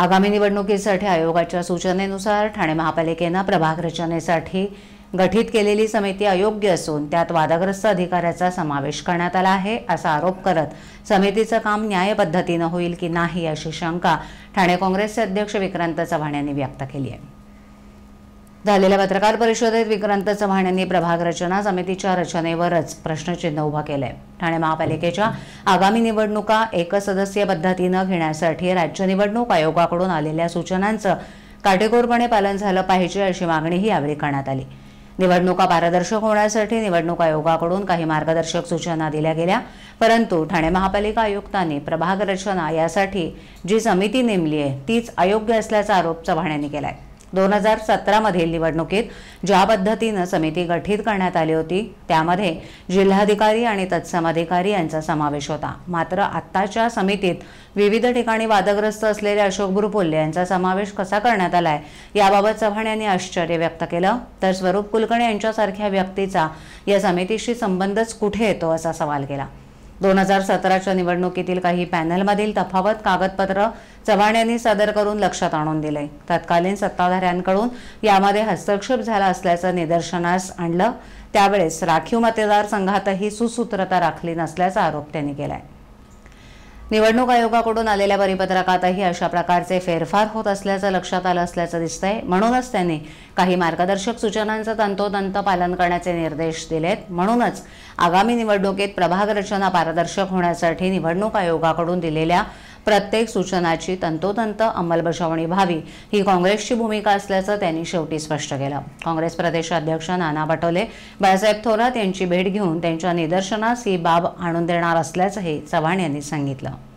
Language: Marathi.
आगामी निवडणुकीसाठी आयोगाच्या सूचनेनुसार ठाणे महापालिकेनं प्रभाग रचनेसाठी गठीत केलेली समिती अयोग्य असून त्यात वादग्रस्त अधिकाऱ्याचा समावेश करण्यात आला आहे असा आरोप करत समितीचं काम न्यायपद्धतीनं होईल की नाही अशी शंका ठाणे काँग्रेसचे अध्यक्ष विक्रांत चव्हाण यांनी व्यक्त केली आहे झालेल्या पत्रकार परिषदेत विक्रांत चव्हाण यांनी प्रभाग रचना समितीच्या रचनेवरच प्रश्नचिन्ह उभं केलंय ठाणे महापालिकेच्या आगामी निवडणुका एकसदस्यीय पद्धतीनं घेण्यासाठी राज्य निवडणूक आयोगाकडून आलेल्या सूचनांचं काटेकोरपणे पालन झालं पाहिजे अशी मागणीही यावेळी करण्यात आली निवडणुका पारदर्शक होण्यासाठी निवडणूक आयोगाकडून काही मार्गदर्शक सूचना दिल्या गेल्या परंतु ठाणे महापालिका आयुक्तांनी प्रभाग रचना यासाठी जी समिती नेमली आहे तीच अयोग्य असल्याचा आरोप चव्हाण यांनी केला आहे दोन हजार सतरामधील निवडणुकीत ज्या पद्धतीनं समिती गठीत करण्यात आली होती त्यामध्ये जिल्हाधिकारी आणि तत्सम अधिकारी यांचा समावेश होता मात्र आत्ताच्या समितीत विविध ठिकाणी वादग्रस्त असलेले अशोक भ्रुपुल्ले यांचा समावेश कसा करण्यात आलाय याबाबत चव्हाण यांनी आश्चर्य व्यक्त केलं तर स्वरूप कुलकर्णी यांच्यासारख्या व्यक्तीचा या समितीशी संबंधच कुठे येतो असा सवाल केला दोन हजार सतराच्या निवडणुकीतील काही पॅनलमधील तफावत कागदपत्र चव्हाण यांनी सादर करून लक्षात आणून दिले तत्कालीन सत्ताधाऱ्यांकडून यामध्ये हस्तक्षेप झाला असल्याचं निदर्शनास आणलं त्यावेळेस राखीव मतदारसंघातही सुसूत्रता राखली नसल्याचा आरोप त्यांनी केला आहे निवडणूक आयोगाकडून आलेल्या परिपत्रकातही अशा प्रकारचे फेरफार होत असल्याचं लक्षात आलं असल्याचं दिसतंय म्हणूनच त्यांनी काही मार्गदर्शक सूचनांचं तंतोतंत पालन करण्याचे निर्देश दिलेत म्हणूनच आगामी निवडणुकीत प्रभाग रचना पारदर्शक होण्यासाठी निवडणूक आयोगाकडून दिलेल्या प्रत्येक सूचनाची तंतोतंत अंमलबजावणी व्हावी ही काँग्रेसची भूमिका असल्याचं त्यांनी शेवटी स्पष्ट केलं काँग्रेस प्रदेशाध्यक्ष नाना पटोले बाळासाहेब थोरात यांची भेट घेऊन त्यांच्या निदर्शनास ही बाब आणून देणार असल्याचंही चव्हाण यांनी सांगितलं